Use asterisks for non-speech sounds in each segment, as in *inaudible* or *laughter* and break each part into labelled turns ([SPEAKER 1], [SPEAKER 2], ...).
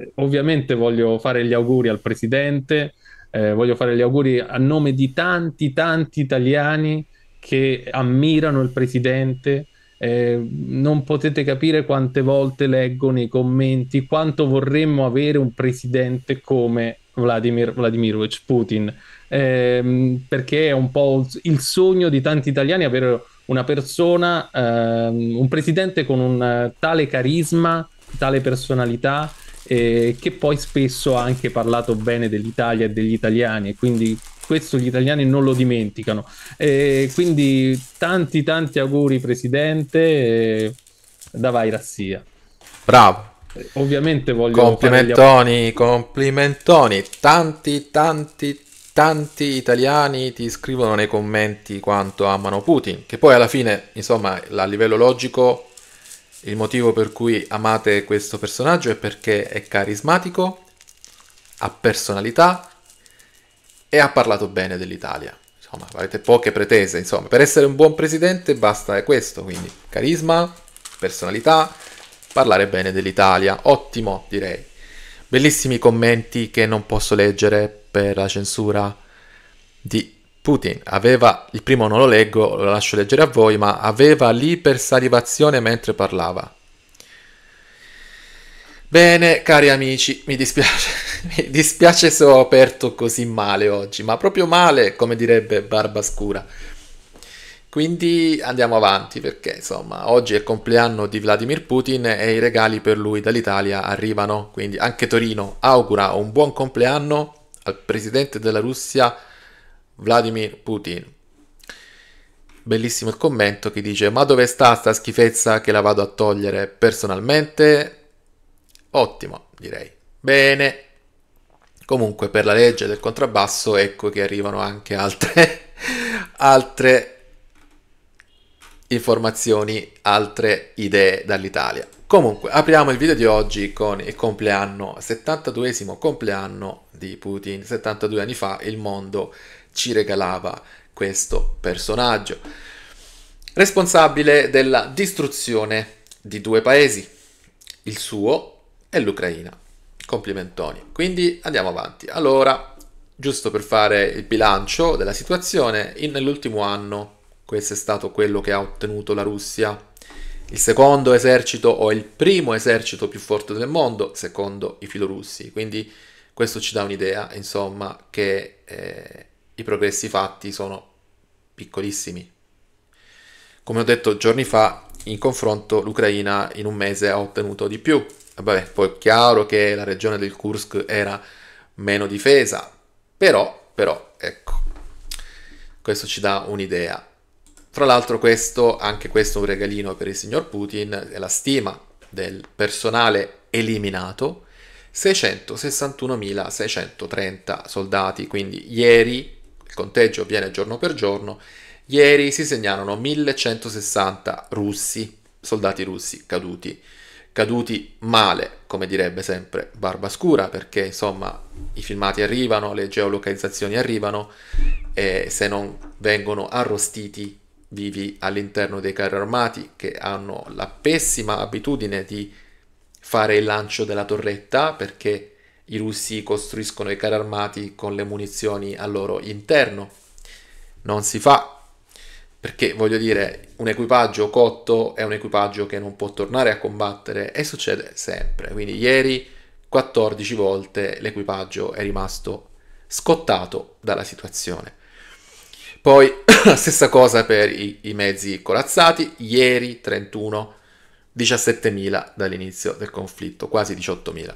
[SPEAKER 1] Eh, ovviamente voglio fare gli auguri al presidente, eh, voglio fare gli auguri a nome di tanti, tanti italiani che ammirano il presidente. Eh, non potete capire quante volte leggo nei commenti quanto vorremmo avere un presidente come Vladimir Vladimirovich Putin, eh, perché è un po' il sogno di tanti italiani avere una persona, ehm, un presidente con un tale carisma, tale personalità eh, che poi spesso ha anche parlato bene dell'Italia e degli italiani e quindi questo gli italiani non lo dimenticano. Eh, quindi tanti tanti auguri Presidente eh, da Vai Bravo. Eh, ovviamente voglio... Complimentoni, complimentoni. Tanti tanti tanti italiani ti scrivono nei commenti quanto amano Putin, che poi alla fine, insomma, a livello logico il motivo per cui amate questo personaggio è perché è carismatico, ha personalità e ha parlato bene dell'Italia. Insomma, avete poche pretese, insomma, per essere un buon presidente basta questo, quindi carisma, personalità, parlare bene dell'Italia, ottimo direi. Bellissimi commenti che non posso leggere per la censura di Putin aveva, il primo non lo leggo, lo lascio leggere a voi, ma aveva l'ipersalivazione mentre parlava. Bene, cari amici, mi dispiace, *laughs* mi dispiace se ho aperto così male oggi, ma proprio male, come direbbe Barba Scura. Quindi andiamo avanti perché insomma oggi è il compleanno di Vladimir Putin e i regali per lui dall'Italia arrivano, quindi anche Torino augura un buon compleanno al presidente della Russia Vladimir Putin. Bellissimo il commento che dice: Ma dove sta sta schifezza che la vado a togliere personalmente? Ottimo, direi. Bene. Comunque, per la legge del contrabbasso, ecco che arrivano anche altre, *laughs* altre informazioni, altre idee dall'Italia. Comunque, apriamo il video di oggi con il compleanno, 72esimo compleanno di Putin. 72 anni fa il mondo ci regalava questo personaggio, responsabile della distruzione di due paesi, il suo e l'Ucraina. Complimentoni. Quindi andiamo avanti. Allora, giusto per fare il bilancio della situazione, in, nell'ultimo anno questo è stato quello che ha ottenuto la Russia. Il secondo esercito o il primo esercito più forte del mondo, secondo i filorussi. Quindi questo ci dà un'idea, insomma, che eh, i progressi fatti sono piccolissimi. Come ho detto giorni fa, in confronto l'Ucraina in un mese ha ottenuto di più. Eh, vabbè, poi è chiaro che la regione del Kursk era meno difesa, però, però, ecco, questo ci dà un'idea. Tra l'altro questo, anche questo è un regalino per il signor Putin, è la stima del personale eliminato, 661.630 soldati, quindi ieri conteggio avviene giorno per giorno, ieri si segnalano 1160 russi, soldati russi caduti. Caduti male, come direbbe sempre Barba Scura, perché insomma i filmati arrivano, le geolocalizzazioni arrivano e se non vengono arrostiti vivi all'interno dei carri armati che hanno la pessima abitudine di fare il lancio della torretta perché i russi costruiscono i carri armati con le munizioni al loro interno. Non si fa, perché voglio dire, un equipaggio cotto è un equipaggio che non può tornare a combattere e succede sempre. Quindi ieri 14 volte l'equipaggio è rimasto scottato dalla situazione. Poi la *coughs* stessa cosa per i, i mezzi corazzati, ieri 31, 17.000 dall'inizio del conflitto, quasi 18.000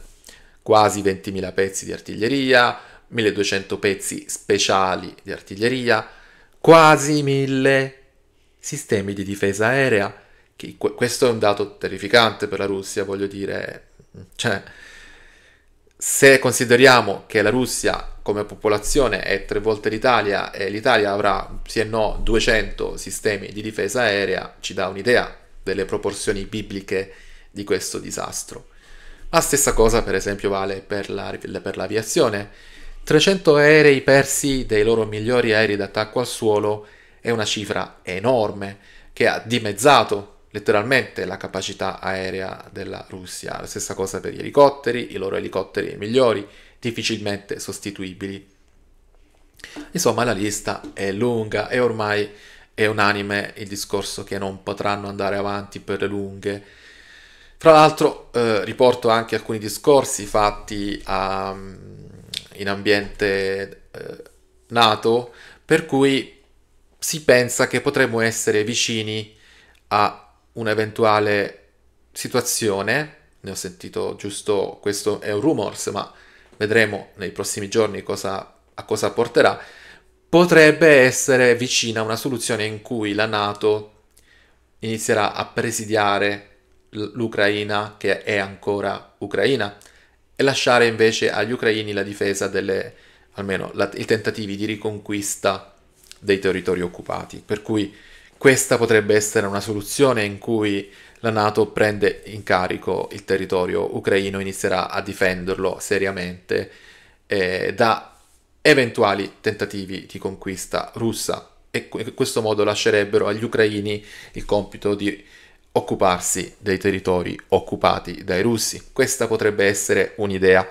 [SPEAKER 1] quasi 20.000 pezzi di artiglieria, 1.200 pezzi speciali di artiglieria, quasi 1.000 sistemi di difesa aerea. Che, questo è un dato terrificante per la Russia, voglio dire, cioè, se consideriamo che la Russia come popolazione è tre volte l'Italia e l'Italia avrà, sì e no, 200 sistemi di difesa aerea, ci dà un'idea delle proporzioni bibliche di questo disastro. La stessa cosa per esempio vale per, la, per l'aviazione. 300 aerei persi dei loro migliori aerei d'attacco al suolo è una cifra enorme che ha dimezzato letteralmente la capacità aerea della Russia. La stessa cosa per gli elicotteri, i loro elicotteri migliori, difficilmente sostituibili. Insomma, la lista è lunga e ormai è unanime il discorso che non potranno andare avanti per le lunghe fra l'altro eh, riporto anche alcuni discorsi fatti a, ehm, in ambiente eh, nato per cui si pensa che potremmo essere vicini a un'eventuale situazione, ne ho sentito giusto, questo è un rumors, ma vedremo nei prossimi giorni cosa, a cosa porterà, potrebbe essere vicina a una soluzione in cui la Nato inizierà a presidiare l'Ucraina che è ancora Ucraina e lasciare invece agli ucraini la difesa delle, almeno la, i tentativi di riconquista dei territori occupati. Per cui questa potrebbe essere una soluzione in cui la Nato prende in carico il territorio ucraino, inizierà a difenderlo seriamente eh, da eventuali tentativi di conquista russa e in questo modo lascerebbero agli ucraini il compito di occuparsi dei territori occupati dai russi. Questa potrebbe essere un'idea.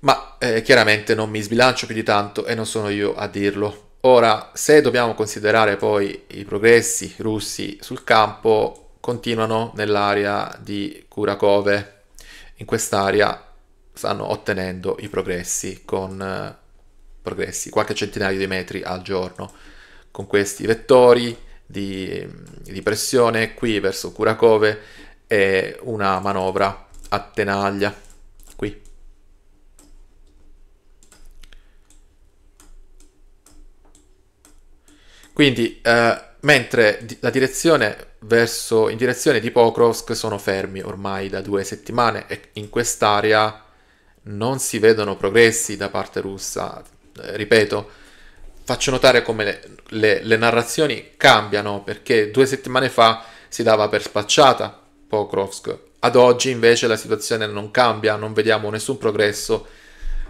[SPEAKER 1] Ma eh, chiaramente non mi sbilancio più di tanto e non sono io a dirlo. Ora, se dobbiamo considerare poi i progressi russi sul campo, continuano nell'area di Kurakove. In quest'area stanno ottenendo i progressi con eh, progressi qualche centinaio di metri al giorno con questi vettori di, di pressione qui verso Kurakove e una manovra a tenaglia qui. Quindi, eh, mentre la direzione verso, in direzione di Pokrovsk sono fermi ormai da due settimane e in quest'area non si vedono progressi da parte russa. Eh, ripeto, faccio notare come le, le, le narrazioni cambiano perché due settimane fa si dava per spacciata Pokrovsk, ad oggi invece la situazione non cambia, non vediamo nessun progresso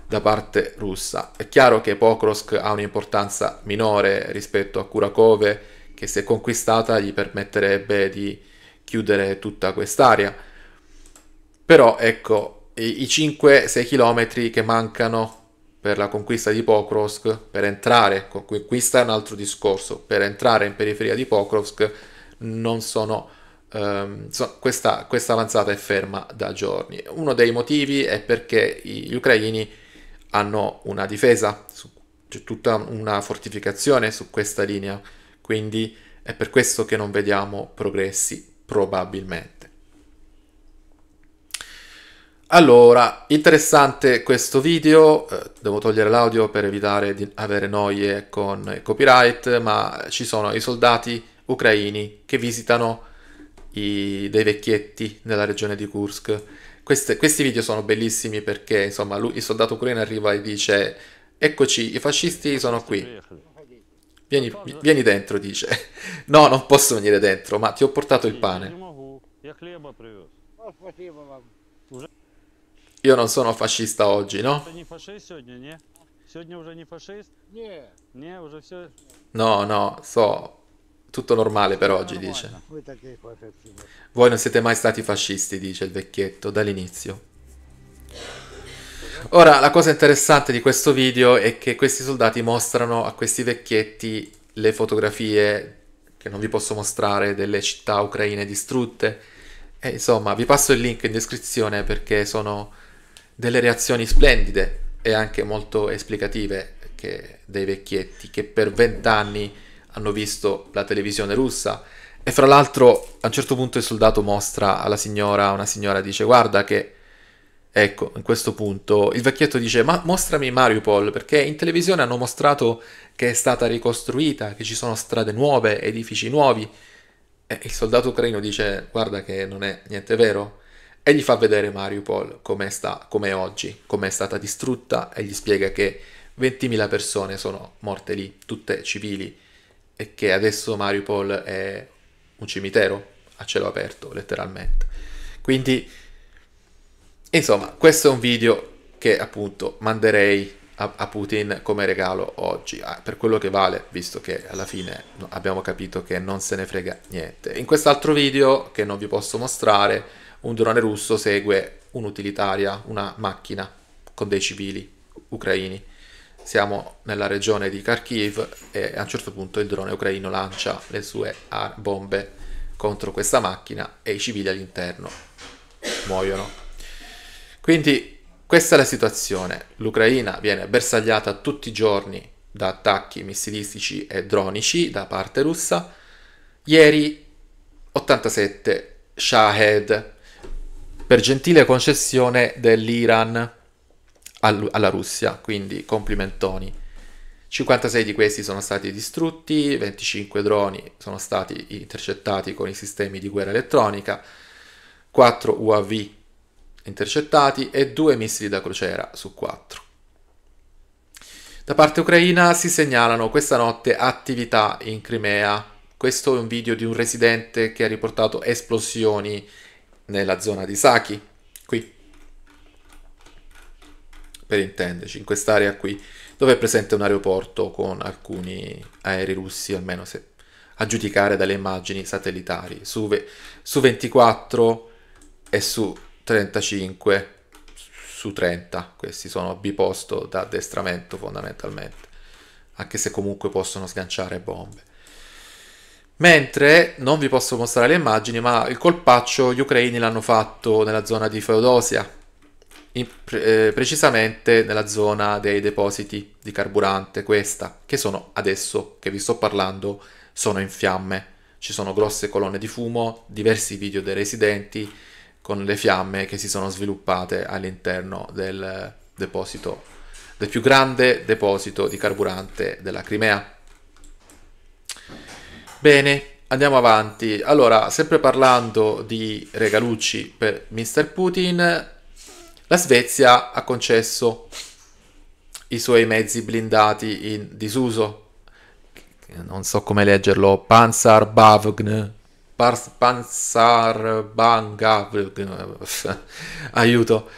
[SPEAKER 1] da parte russa. È chiaro che Pokrovsk ha un'importanza minore rispetto a Kurakove che se conquistata gli permetterebbe di chiudere tutta quest'area. Però ecco, i 5-6 km che mancano per la conquista di Pokrovsk, per entrare, conquista è un altro discorso, per entrare in periferia di Pokrovsk non sono... Um, so, questa, questa, avanzata è ferma da giorni. Uno dei motivi è perché gli ucraini hanno una difesa, su, c'è tutta una fortificazione su questa linea, quindi è per questo che non vediamo progressi probabilmente. Allora, interessante questo video, eh, devo togliere l'audio per evitare di avere noie con il copyright, ma ci sono i soldati ucraini che visitano i, dei vecchietti nella regione di Kursk. Queste, questi video sono bellissimi perché insomma lui, il soldato ucraino arriva e dice eccoci, i fascisti sono qui. Vieni, vieni dentro, dice. *laughs* No, non posso venire dentro, ma ti ho portato il pane. Io non sono fascista oggi, no? No, no, so. Tutto normale per oggi, dice. Voi non siete mai stati fascisti, dice il vecchietto, dall'inizio. Ora, la cosa interessante di questo video è che questi soldati mostrano a questi vecchietti le fotografie, che non vi posso mostrare, delle città ucraine distrutte. E insomma, vi passo il link in descrizione perché sono delle reazioni splendide e anche molto esplicative che, dei vecchietti che per vent'anni hanno visto la televisione russa e fra l'altro a un certo punto il soldato mostra alla signora, una signora dice guarda che ecco in questo punto il vecchietto dice ma mostrami Mariupol perché in televisione hanno mostrato che è stata ricostruita, che ci sono strade nuove, edifici nuovi e il soldato ucraino dice guarda che non è niente vero e gli fa vedere Mariupol come è oggi, come è stata distrutta e gli spiega che 20.000 persone sono morte lì, tutte civili, e che adesso Mariupol è un cimitero a cielo aperto, letteralmente. Quindi, insomma, questo è un video che appunto manderei a, a Putin come regalo oggi, ah, per quello che vale, visto che alla fine abbiamo capito che non se ne frega niente. In quest'altro video, che non vi posso mostrare, un drone russo segue un'utilitaria, una macchina con dei civili ucraini. Siamo nella regione di Kharkiv e a un certo punto il drone ucraino lancia le sue bombe contro questa macchina e i civili all'interno muoiono. Quindi questa è la situazione. L'Ucraina viene bersagliata tutti i giorni da attacchi missilistici e dronici da parte russa. Ieri 87 Shahed per gentile concessione dell'Iran alla Russia, quindi complimentoni. 56 di questi sono stati distrutti, 25 droni sono stati intercettati con i sistemi di guerra elettronica, 4 UAV intercettati e 2 missili da crociera su 4. Da parte ucraina si segnalano questa notte attività in Crimea. Questo è un video di un residente che ha riportato esplosioni nella zona di Saki, qui, per intenderci, in quest'area qui, dove è presente un aeroporto con alcuni aerei russi, almeno se a giudicare dalle immagini satellitari, su, su 24 e su 35 su 30, questi sono biposto da addestramento fondamentalmente, anche se comunque possono sganciare bombe. Mentre non vi posso mostrare le immagini, ma il colpaccio gli ucraini l'hanno fatto nella zona di Feodosia, pre- eh, precisamente nella zona dei depositi di carburante, questa, che sono adesso che vi sto parlando, sono in fiamme. Ci sono grosse colonne di fumo, diversi video dei residenti con le fiamme che si sono sviluppate all'interno del deposito, del più grande deposito di carburante della Crimea. Bene, andiamo avanti. Allora, sempre parlando di regalucci per Mr. Putin, la Svezia ha concesso i suoi mezzi blindati in disuso. Non so come leggerlo, Panzerbavgn, Panzerbangavgn, *laughs* aiuto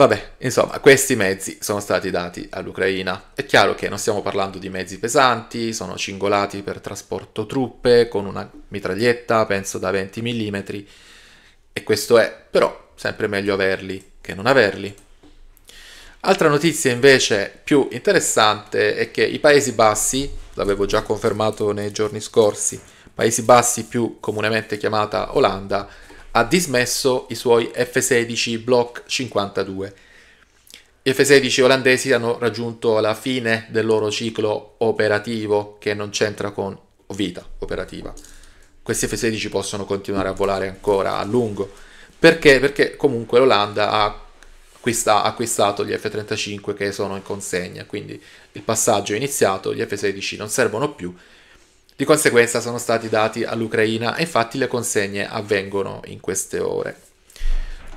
[SPEAKER 1] Vabbè, insomma, questi mezzi sono stati dati all'Ucraina. È chiaro che non stiamo parlando di mezzi pesanti, sono cingolati per trasporto truppe con una mitraglietta, penso da 20 mm, e questo è, però, sempre meglio averli che non averli. Altra notizia invece più interessante è che i Paesi Bassi, l'avevo già confermato nei giorni scorsi, Paesi Bassi più comunemente chiamata Olanda, ha dismesso i suoi F-16 Block 52. Gli F-16 olandesi hanno raggiunto la fine del loro ciclo operativo che non c'entra con vita operativa. Questi F-16 possono continuare a volare ancora a lungo. Perché? Perché comunque l'Olanda ha acquista, acquistato gli F-35 che sono in consegna, quindi il passaggio è iniziato, gli F-16 non servono più di conseguenza sono stati dati all'Ucraina e infatti le consegne avvengono in queste ore.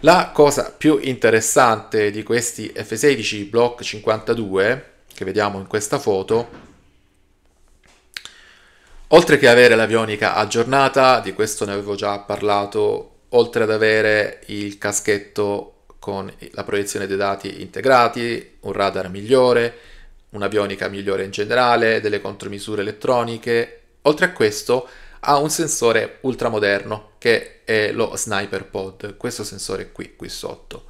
[SPEAKER 1] La cosa più interessante di questi F-16 Block 52, che vediamo in questa foto, oltre che avere l'avionica aggiornata, di questo ne avevo già parlato, oltre ad avere il caschetto con la proiezione dei dati integrati, un radar migliore, un'avionica migliore in generale, delle contromisure elettroniche, Oltre a questo ha un sensore ultramoderno che è lo Sniper Pod, questo sensore qui, qui sotto.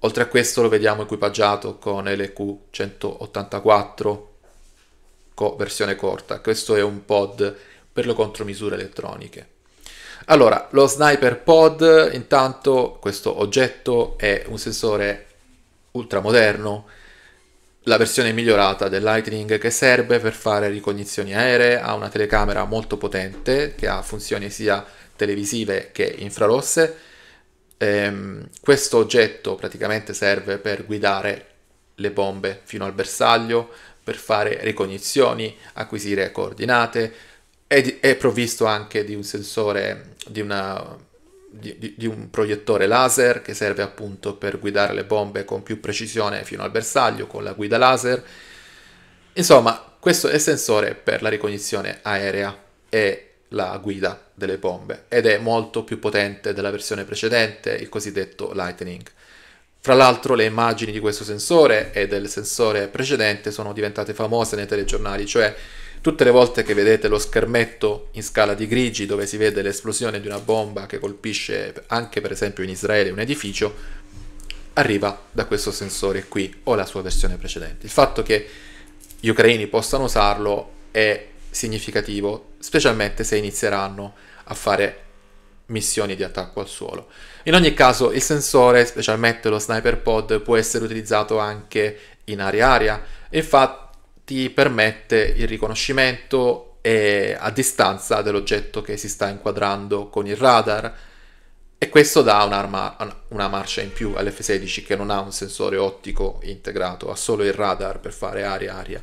[SPEAKER 1] Oltre a questo lo vediamo equipaggiato con LQ184 co- versione corta, questo è un pod per le contromisure elettroniche. Allora, lo Sniper Pod, intanto questo oggetto è un sensore ultramoderno la versione migliorata del Lightning che serve per fare ricognizioni aeree, ha una telecamera molto potente che ha funzioni sia televisive che infrarosse. Ehm, questo oggetto praticamente serve per guidare le bombe fino al bersaglio, per fare ricognizioni, acquisire coordinate, è, è provvisto anche di un sensore, di una di, di, di, un proiettore laser che serve appunto per guidare le bombe con più precisione fino al bersaglio con la guida laser. Insomma, questo è il sensore per la ricognizione aerea e la guida delle bombe ed è molto più potente della versione precedente, il cosiddetto Lightning. Fra l'altro le immagini di questo sensore e del sensore precedente sono diventate famose nei telegiornali, cioè Tutte le volte che vedete lo schermetto in scala di grigi dove si vede l'esplosione di una bomba che colpisce anche per esempio in Israele un edificio, arriva da questo sensore qui o la sua versione precedente. Il fatto che gli ucraini possano usarlo è significativo, specialmente se inizieranno a fare missioni di attacco al suolo. In ogni caso il sensore, specialmente lo sniper pod, può essere utilizzato anche in aria-aria. Infatti ti permette il riconoscimento eh, a distanza dell'oggetto che si sta inquadrando con il radar e questo dà un'arma, una marcia in più all'F-16 che non ha un sensore ottico integrato, ha solo il radar per fare aria-aria.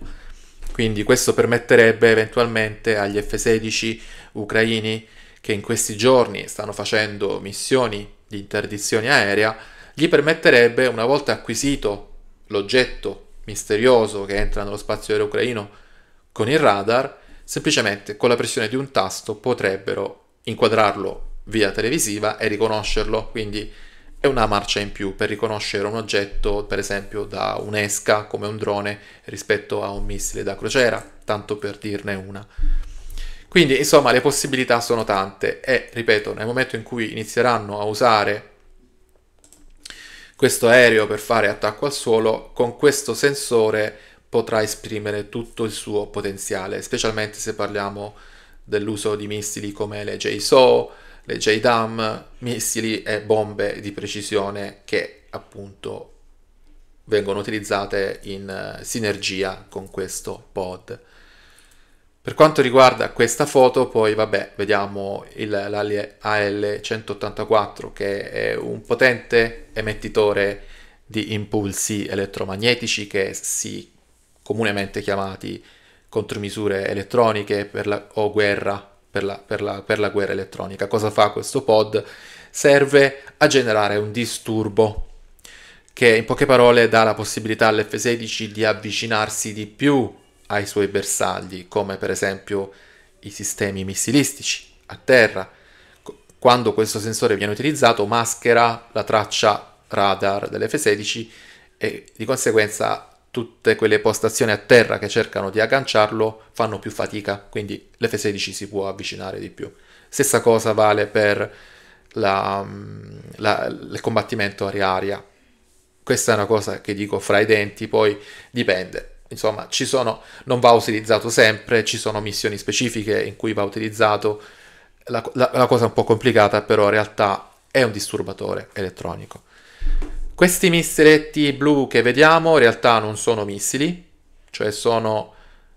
[SPEAKER 1] Quindi questo permetterebbe eventualmente agli F-16 ucraini che in questi giorni stanno facendo missioni di interdizione aerea, gli permetterebbe, una volta acquisito l'oggetto misterioso che entra nello spazio aereo ucraino con il radar, semplicemente con la pressione di un tasto potrebbero inquadrarlo via televisiva e riconoscerlo, quindi è una marcia in più per riconoscere un oggetto, per esempio da un'esca come un drone rispetto a un missile da crociera, tanto per dirne una. Quindi, insomma, le possibilità sono tante e ripeto, nel momento in cui inizieranno a usare questo aereo per fare attacco al suolo con questo sensore potrà esprimere tutto il suo potenziale, specialmente se parliamo dell'uso di missili come le JSO, le JDAM, missili e bombe di precisione che appunto vengono utilizzate in eh, sinergia con questo pod. Per quanto riguarda questa foto, poi vabbè, vediamo il, l'AL184 che è un potente emettitore di impulsi elettromagnetici che si comunemente chiamati contromisure elettroniche la, o guerra per la, per, la, per la guerra elettronica. Cosa fa questo pod? Serve a generare un disturbo che in poche parole dà la possibilità all'F16 di avvicinarsi di più ai suoi bersagli, come per esempio i sistemi missilistici a terra. Quando questo sensore viene utilizzato maschera la traccia radar dell'F-16 e di conseguenza tutte quelle postazioni a terra che cercano di agganciarlo fanno più fatica, quindi l'F-16 si può avvicinare di più. Stessa cosa vale per la, mm, la, il combattimento aria-aria. Questa è una cosa che dico fra i denti, poi dipende Insomma, ci sono, non va utilizzato sempre, ci sono missioni specifiche in cui va utilizzato. La, la, la cosa è un po' complicata, però in realtà è un disturbatore elettronico. Questi missiletti blu che vediamo in realtà non sono missili, cioè sono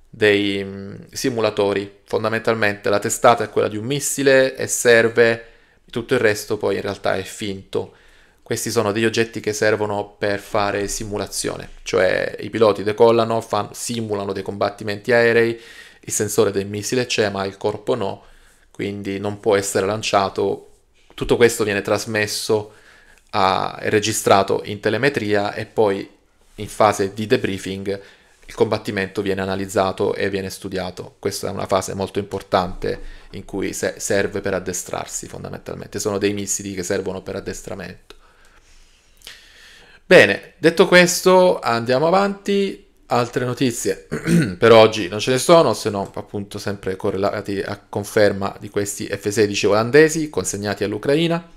[SPEAKER 1] dei mm, simulatori. Fondamentalmente la testata è quella di un missile e serve, tutto il resto poi in realtà è finto. Questi sono degli oggetti che servono per fare simulazione, cioè i piloti decollano, fan, simulano dei combattimenti aerei, il sensore del missile c'è ma il corpo no, quindi non può essere lanciato. Tutto questo viene trasmesso e registrato in telemetria e poi in fase di debriefing il combattimento viene analizzato e viene studiato. Questa è una fase molto importante in cui se- serve per addestrarsi fondamentalmente. Sono dei missili che servono per addestramento. Bene, detto questo, andiamo avanti. Altre notizie *clears throat* per oggi non ce ne sono, se no appunto sempre correlati a conferma di questi F-16 olandesi consegnati all'Ucraina,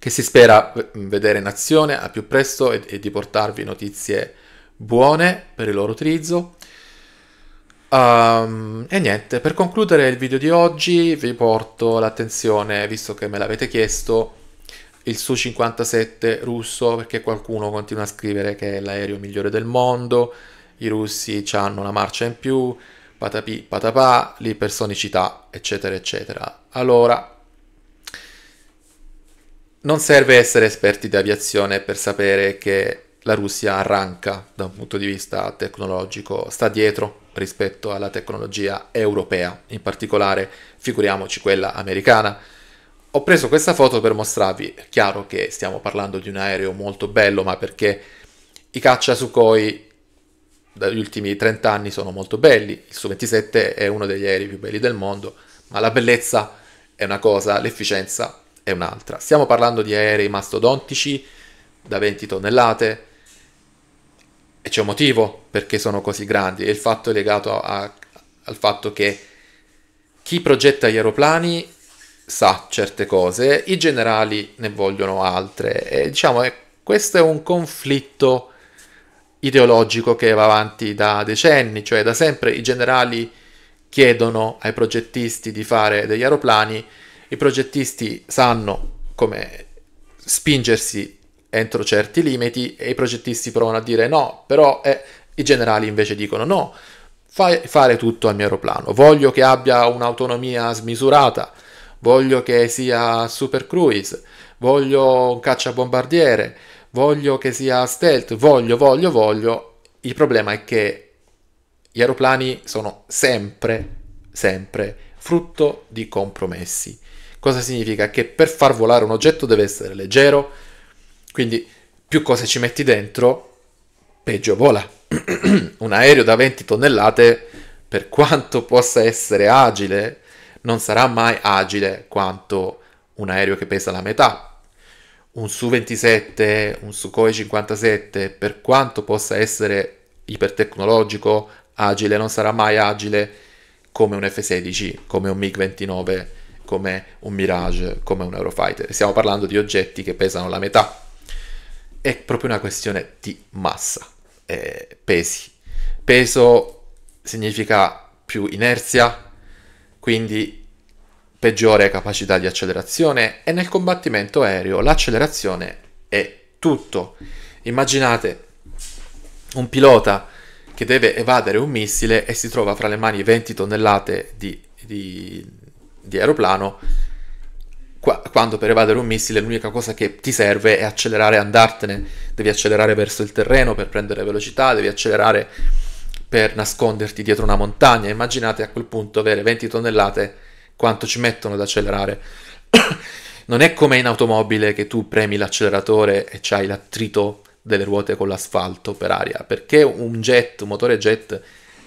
[SPEAKER 1] che si spera vedere in azione al più presto e, e di portarvi notizie buone per il loro utilizzo. Um, e niente, per concludere il video di oggi vi porto l'attenzione, visto che me l'avete chiesto, il Su-57 russo perché qualcuno continua a scrivere che è l'aereo migliore del mondo, i russi hanno una marcia in più, patapi, patapà, l'ipersonicità, eccetera, eccetera. Allora, non serve essere esperti di aviazione per sapere che la Russia arranca da un punto di vista tecnologico, sta dietro rispetto alla tecnologia europea, in particolare figuriamoci quella americana ho preso questa foto per mostrarvi, è chiaro che stiamo parlando di un aereo molto bello, ma perché i caccia Sukhoi dagli ultimi 30 anni sono molto belli, il Su-27 è uno degli aerei più belli del mondo, ma la bellezza è una cosa, l'efficienza è un'altra. Stiamo parlando di aerei mastodontici da 20 tonnellate e c'è un motivo perché sono così grandi e il fatto è legato a, a, al fatto che chi progetta gli aeroplani sa certe cose, i generali ne vogliono altre. E diciamo che questo è un conflitto ideologico che va avanti da decenni, cioè da sempre i generali chiedono ai progettisti di fare degli aeroplani, i progettisti sanno come spingersi entro certi limiti e i progettisti provano a dire no, però eh, i generali invece dicono no, fai, fare tutto al mio aeroplano, voglio che abbia un'autonomia smisurata, voglio che sia Super Cruise, voglio un cacciabombardiere, voglio che sia stealth, voglio, voglio, voglio. Il problema è che gli aeroplani sono sempre, sempre frutto di compromessi. Cosa significa? Che per far volare un oggetto deve essere leggero, quindi più cose ci metti dentro, peggio vola. *clears throat* un aereo da 20 tonnellate, per quanto possa essere agile, non sarà mai agile quanto un aereo che pesa la metà. Un Su-27, un Sukhoi 57, per quanto possa essere ipertecnologico, agile, non sarà mai agile come un F-16, come un MiG-29, come un Mirage, come un Eurofighter. Stiamo parlando di oggetti che pesano la metà. È proprio una questione di massa, eh, pesi. Peso significa più inerzia, quindi peggiore capacità di accelerazione e nel combattimento aereo l'accelerazione è tutto. Immaginate un pilota che deve evadere un missile e si trova fra le mani 20 tonnellate di, di, di aeroplano quando per evadere un missile l'unica cosa che ti serve è accelerare e andartene, devi accelerare verso il terreno per prendere velocità, devi accelerare per nasconderti dietro una montagna. Immaginate a quel punto avere 20 tonnellate quanto ci mettono ad accelerare. *coughs* non è come in automobile che tu premi l'acceleratore e c'hai l'attrito delle ruote con l'asfalto per aria, perché un jet, un motore jet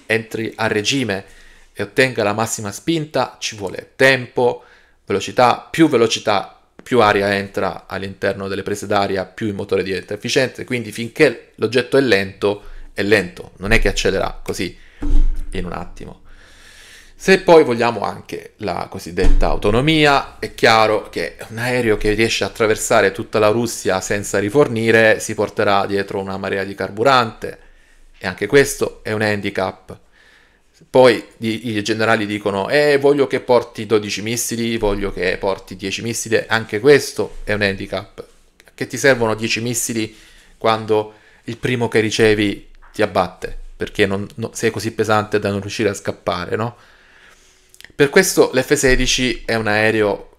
[SPEAKER 1] entri a regime e ottenga la massima spinta, ci vuole tempo, velocità, più velocità, più aria entra all'interno delle prese d'aria, più il motore diventa efficiente, quindi finché l'oggetto è lento è lento, non è che accelererà così in un attimo. Se poi vogliamo anche la cosiddetta autonomia, è chiaro che un aereo che riesce a attraversare tutta la Russia senza rifornire si porterà dietro una marea di carburante e anche questo è un handicap. Poi i, i generali dicono, eh, voglio che porti 12 missili, voglio che porti 10 missili, anche questo è un handicap. Che ti servono 10 missili quando il primo che ricevi ti abbatte perché non, no, sei così pesante da non riuscire a scappare, no? Per questo l'F-16 è un aereo,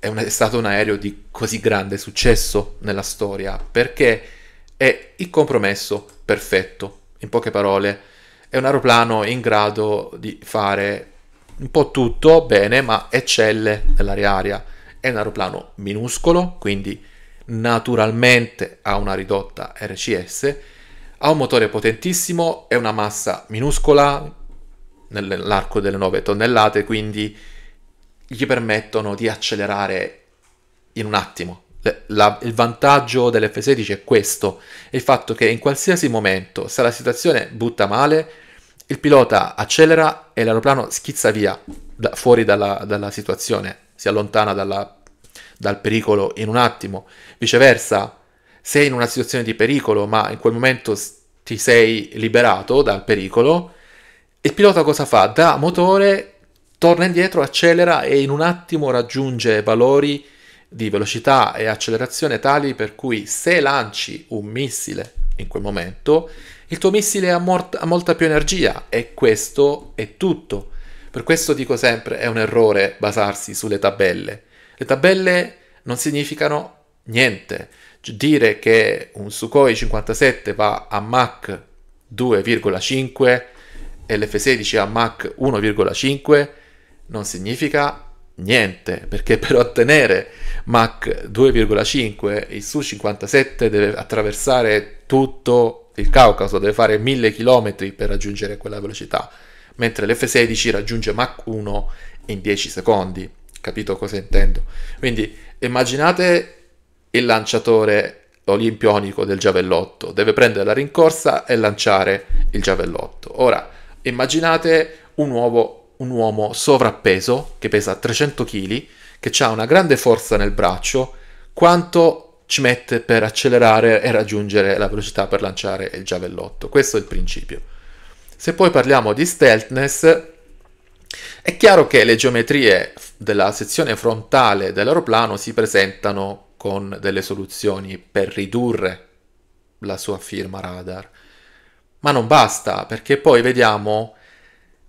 [SPEAKER 1] è, un, è stato un aereo di così grande successo nella storia perché è il compromesso perfetto, in poche parole. È un aeroplano in grado di fare un po' tutto bene, ma eccelle nell'area aria. È un aeroplano minuscolo, quindi naturalmente ha una ridotta RCS ha un motore potentissimo e una massa minuscola, nell'arco delle 9 tonnellate, quindi gli permettono di accelerare in un attimo. La, il vantaggio dell'F16 è questo, è il fatto che in qualsiasi momento, se la situazione butta male, il pilota accelera e l'aeroplano schizza via da, fuori dalla, dalla, situazione, si allontana dalla, dal pericolo in un attimo. Viceversa, sei in una situazione di pericolo, ma in quel momento ti sei liberato dal pericolo, il pilota cosa fa? Da motore torna indietro, accelera e in un attimo raggiunge valori di velocità e accelerazione tali per cui se lanci un missile in quel momento, il tuo missile ha, mort- ha molta più energia e questo è tutto. Per questo dico sempre è un errore basarsi sulle tabelle. Le tabelle non significano niente dire che un Sukhoi 57 va a Mach 2,5 e l'F16 a Mach 1,5 non significa niente, perché per ottenere Mach 2,5 il Su-57 deve attraversare tutto il Caucaso, deve fare mille chilometri per raggiungere quella velocità, mentre l'F-16 raggiunge Mach 1 in 10 secondi, capito cosa intendo? Quindi immaginate il lanciatore olimpionico del giavellotto, deve prendere la rincorsa e lanciare il giavellotto. Ora, immaginate un uomo, un uomo sovrappeso che pesa 300 kg, che ha una grande forza nel braccio, quanto ci mette per accelerare e raggiungere la velocità per lanciare il giavellotto. Questo è il principio. Se poi parliamo di stealthness, è chiaro che le geometrie della sezione frontale dell'aeroplano si presentano con delle soluzioni per ridurre la sua firma radar. Ma non basta, perché poi vediamo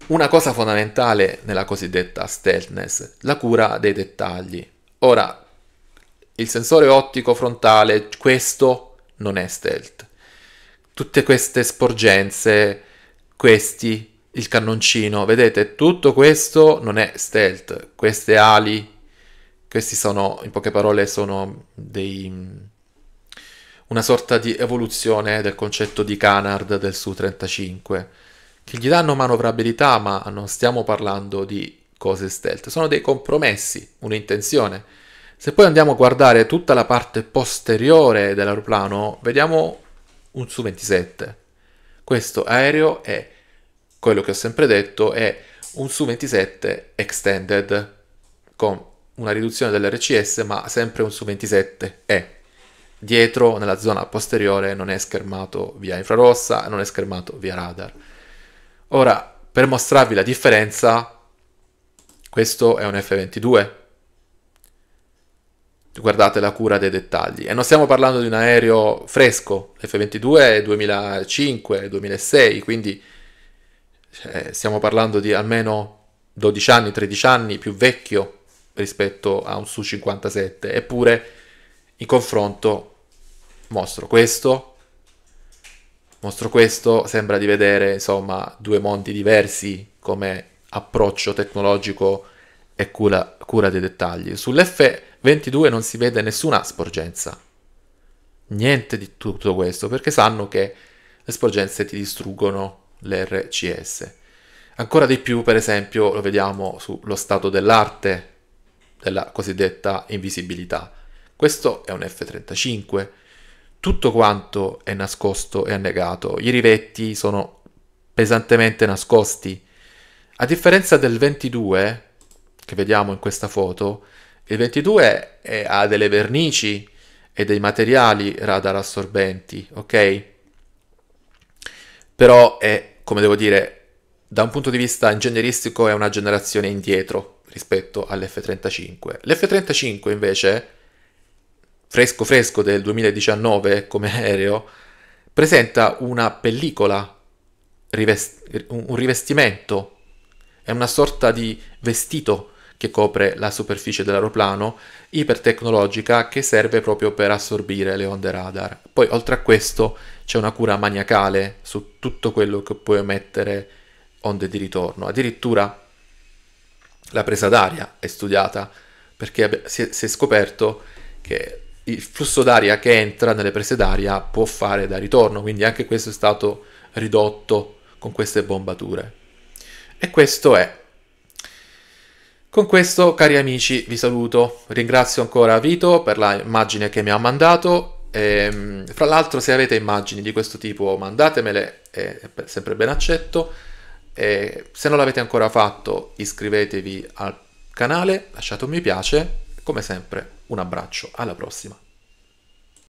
[SPEAKER 1] una cosa fondamentale nella cosiddetta stealthness, la cura dei dettagli. Ora, il sensore ottico frontale, questo non è stealth. Tutte queste sporgenze, questi, il cannoncino, vedete, tutto questo non è stealth. Queste ali, questi sono, in poche parole, sono dei, una sorta di evoluzione del concetto di canard del Su-35, che gli danno manovrabilità, ma non stiamo parlando di cose stealth, sono dei compromessi, un'intenzione. Se poi andiamo a guardare tutta la parte posteriore dell'aeroplano, vediamo un Su-27. Questo aereo è, quello che ho sempre detto, è un Su-27 Extended, con una riduzione dell'RCS ma sempre un su 27 e dietro nella zona posteriore non è schermato via infrarossa, non è schermato via radar. Ora, per mostrarvi la differenza, questo è un F22. Guardate la cura dei dettagli. E non stiamo parlando di un aereo fresco, l'F22 è 2005, 2006, quindi eh, stiamo parlando di almeno 12 anni, 13 anni, più vecchio rispetto a un Su 57, eppure in confronto mostro questo, mostro questo, sembra di vedere insomma due mondi diversi come approccio tecnologico e cura, cura dei dettagli. Sull'F22 non si vede nessuna sporgenza, niente di tutto questo, perché sanno che le sporgenze ti distruggono l'RCS. Ancora di più, per esempio, lo vediamo sullo stato dell'arte della cosiddetta invisibilità. Questo è un F-35. Tutto quanto è nascosto e annegato. I rivetti sono pesantemente nascosti. A differenza del 22, che vediamo in questa foto, il 22 è, ha delle vernici e dei materiali radar assorbenti, ok? Però è, come devo dire, da un punto di vista ingegneristico è una generazione indietro rispetto all'F35. L'F35 invece, fresco fresco del 2019 come aereo, presenta una pellicola, un rivestimento, è una sorta di vestito che copre la superficie dell'aeroplano, ipertecnologica che serve proprio per assorbire le onde radar. Poi oltre a questo c'è una cura maniacale su tutto quello che può emettere onde di ritorno. Addirittura la presa d'aria è studiata perché si è, si è scoperto che il flusso d'aria che entra nelle prese d'aria può fare da ritorno, quindi anche questo è stato ridotto con queste bombature. E questo è. Con questo, cari amici, vi saluto. Ringrazio ancora Vito per l'immagine che mi ha mandato. E, ehm, fra l'altro, se avete immagini di questo tipo, mandatemele, è sempre ben accetto. E se non l'avete ancora fatto iscrivetevi al canale, lasciate un mi piace, come sempre un abbraccio, alla prossima.